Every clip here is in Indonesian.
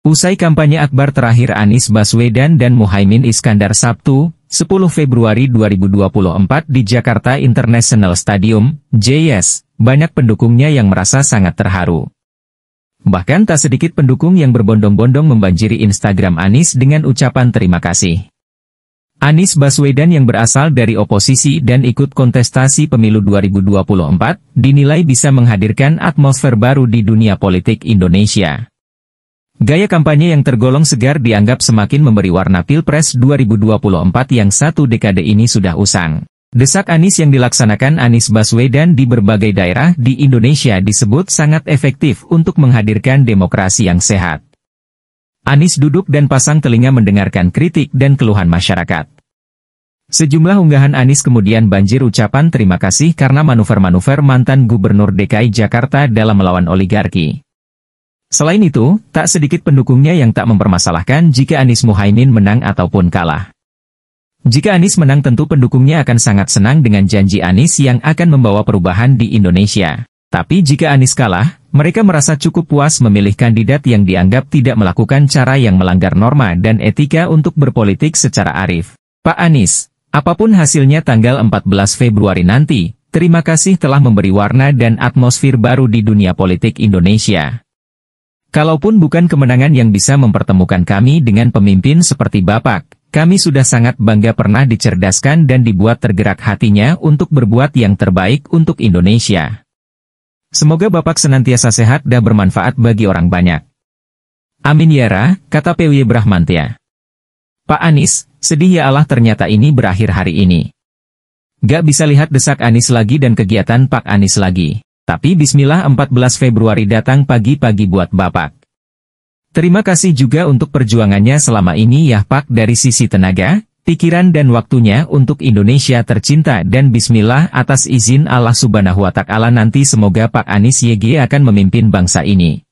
Usai kampanye akbar terakhir Anies Baswedan dan Muhaimin Iskandar Sabtu, 10 Februari 2024 di Jakarta International Stadium, JS, banyak pendukungnya yang merasa sangat terharu. Bahkan tak sedikit pendukung yang berbondong-bondong membanjiri Instagram Anies dengan ucapan terima kasih. Anies Baswedan yang berasal dari oposisi dan ikut kontestasi pemilu 2024, dinilai bisa menghadirkan atmosfer baru di dunia politik Indonesia. Gaya kampanye yang tergolong segar dianggap semakin memberi warna Pilpres 2024 yang satu dekade ini sudah usang. Desak Anis yang dilaksanakan Anis Baswedan di berbagai daerah di Indonesia disebut sangat efektif untuk menghadirkan demokrasi yang sehat. Anis duduk dan pasang telinga mendengarkan kritik dan keluhan masyarakat. Sejumlah unggahan Anis kemudian banjir ucapan terima kasih karena manuver-manuver mantan Gubernur DKI Jakarta dalam melawan oligarki. Selain itu, tak sedikit pendukungnya yang tak mempermasalahkan jika Anies Muhaimin menang ataupun kalah. Jika Anies menang tentu pendukungnya akan sangat senang dengan janji Anies yang akan membawa perubahan di Indonesia. Tapi jika Anies kalah, mereka merasa cukup puas memilih kandidat yang dianggap tidak melakukan cara yang melanggar norma dan etika untuk berpolitik secara arif. Pak Anies, apapun hasilnya tanggal 14 Februari nanti, terima kasih telah memberi warna dan atmosfer baru di dunia politik Indonesia. Kalaupun bukan kemenangan yang bisa mempertemukan kami dengan pemimpin seperti Bapak, kami sudah sangat bangga pernah dicerdaskan dan dibuat tergerak hatinya untuk berbuat yang terbaik untuk Indonesia. Semoga Bapak senantiasa sehat dan bermanfaat bagi orang banyak. Amin Yara, kata PW Brahmantia. Pak Anies, sedih ya Allah ternyata ini berakhir hari ini. Gak bisa lihat desak Anies lagi dan kegiatan Pak Anies lagi. Tapi bismillah 14 Februari datang pagi-pagi buat Bapak. Terima kasih juga untuk perjuangannya selama ini ya Pak dari sisi tenaga, pikiran dan waktunya untuk Indonesia tercinta dan bismillah atas izin Allah subhanahu wa ta'ala nanti semoga Pak Anies YG akan memimpin bangsa ini.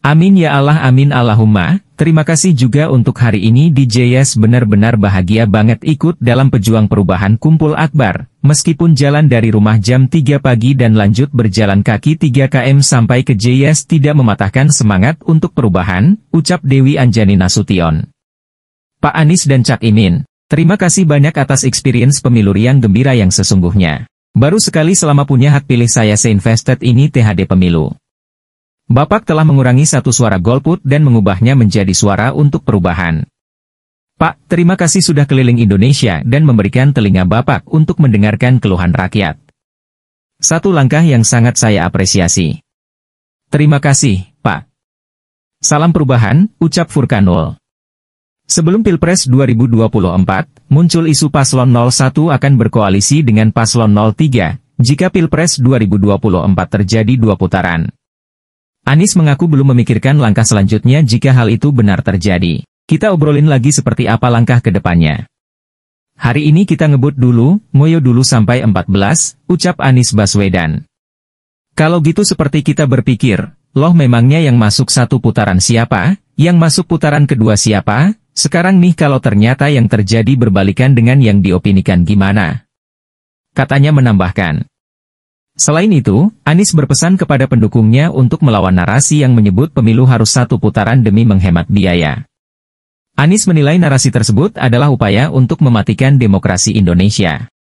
Amin ya Allah amin Allahumma, Terima kasih juga untuk hari ini DJS benar-benar bahagia banget ikut dalam pejuang perubahan kumpul akbar, meskipun jalan dari rumah jam 3 pagi dan lanjut berjalan kaki 3 km sampai ke JS tidak mematahkan semangat untuk perubahan, ucap Dewi Anjani Nasution. Pak Anies dan Cak Imin, terima kasih banyak atas experience pemilu yang gembira yang sesungguhnya. Baru sekali selama punya hak pilih saya seinvested ini THD pemilu. Bapak telah mengurangi satu suara golput dan mengubahnya menjadi suara untuk perubahan. Pak, terima kasih sudah keliling Indonesia dan memberikan telinga Bapak untuk mendengarkan keluhan rakyat. Satu langkah yang sangat saya apresiasi. Terima kasih, Pak. Salam perubahan, ucap Furkanul. Sebelum Pilpres 2024, muncul isu Paslon 01 akan berkoalisi dengan Paslon 03, jika Pilpres 2024 terjadi dua putaran. Anis mengaku belum memikirkan langkah selanjutnya jika hal itu benar terjadi. Kita obrolin lagi seperti apa langkah ke depannya. Hari ini kita ngebut dulu, ngoyo dulu sampai 14, ucap Anis Baswedan. Kalau gitu seperti kita berpikir, loh memangnya yang masuk satu putaran siapa, yang masuk putaran kedua siapa, sekarang nih kalau ternyata yang terjadi berbalikan dengan yang diopinikan gimana? Katanya menambahkan. Selain itu, Anies berpesan kepada pendukungnya untuk melawan narasi yang menyebut pemilu harus satu putaran demi menghemat biaya. Anies menilai narasi tersebut adalah upaya untuk mematikan demokrasi Indonesia.